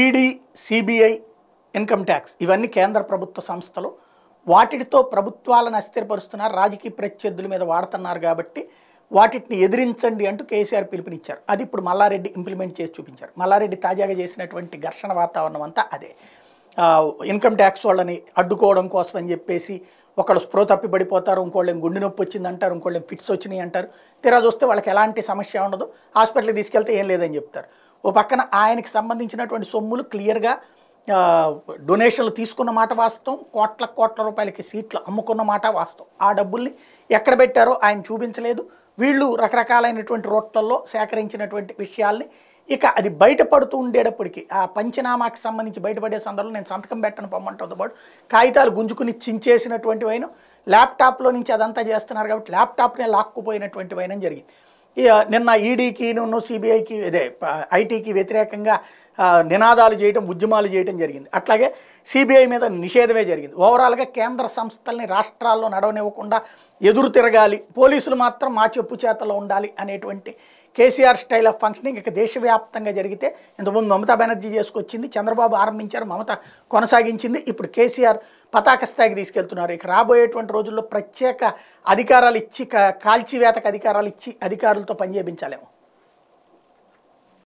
ED CBI income tax ఇవన్నీ కేంద్ర ప్రభుత్వ సంస్థలు వాటితో ప్రభుత్వాలను అస్థిరపరుస్తున్నారు రాజకీయ ప్రత్యర్థుల మీద వాడుతున్నారు కాబట్టి వాటిని ఎదిరించండి అంటూ కేసీఆర్ పిలుపునిచ్చారు అది ఇప్పుడు మల్లారెడ్డి ఇంప్లిమెంట్ చేసి చూపించారు మల్లారెడ్డి తాజాగా చేసినటువంటి ఘర్షణ వాతావరణం అంతా అదే ఇన్కమ్ ట్యాక్స్ వాళ్ళని అడ్డుకోవడం కోసం అని చెప్పేసి ఒకళ్ళు స్ప్రో తప్పిపడిపోతారు ఇంకోళ్ళేం గుండె నొప్పి వచ్చింది అంటారు ఇంకోళ్ళేం ఫిట్స్ వచ్చినాయి అంటారు తీరా చూస్తే వాళ్ళకి ఎలాంటి సమస్య ఉండదు హాస్పిటల్కి తీసుకెళ్తే ఏం లేదని చెప్తారు ఓ పక్కన ఆయనకి సంబంధించినటువంటి సొమ్ములు క్లియర్గా డొనేషన్లు తీసుకున్న మాట వాస్తవం కోట్ల కోట్ల రూపాయలకి సీట్లు అమ్ముకున్న మాట వాస్తవం ఆ డబ్బుల్ని ఎక్కడ పెట్టారో ఆయన చూపించలేదు వీళ్ళు రకరకాలైనటువంటి రోట్లల్లో సేకరించినటువంటి విషయాల్ని ఇక అది బయటపడుతూ ఉండేటప్పటికి ఆ పంచనామాకి సంబంధించి బయటపడే సందర్భంలో నేను సంతకం పెట్టను పొమ్మంటుంది పాటు కాగితాలు గుంజుకుని చించేసినటువంటి వైన ల్యాప్టాప్లో నుంచి అదంతా చేస్తున్నారు కాబట్టి ల్యాప్టాప్నే లాక్కుపోయినటువంటి వైనం జరిగింది నిన్న ఈడీకి నువ్వు సిబిఐకి అదే ఐటీకి వ్యతిరేకంగా నినాదాలు చేయడం ఉద్యమాలు చేయడం జరిగింది అట్లాగే సిబిఐ మీద నిషేధమే జరిగింది ఓవరాల్గా కేంద్ర సంస్థల్ని రాష్ట్రాల్లో నడవనివ్వకుండా ఎదురు తిరగాలి పోలీసులు మాత్రం మా చెప్పు చేతలో ఉండాలి అనేటువంటి కేసీఆర్ స్టైల్ ఆఫ్ ఫంక్షనింగ్ ఇక దేశవ్యాప్తంగా జరిగితే ఇంతకుముందు మమతా బెనర్జీ చేసుకొచ్చింది చంద్రబాబు ఆరంభించారు మమత కొనసాగించింది ఇప్పుడు కేసీఆర్ పతాక స్థాయికి తీసుకెళ్తున్నారు ఇక రాబోయేటువంటి రోజుల్లో ప్రత్యేక అధికారాలు ఇచ్చి కాల్చివేతకు అధికారాలు ఇచ్చి అధికారులు al tope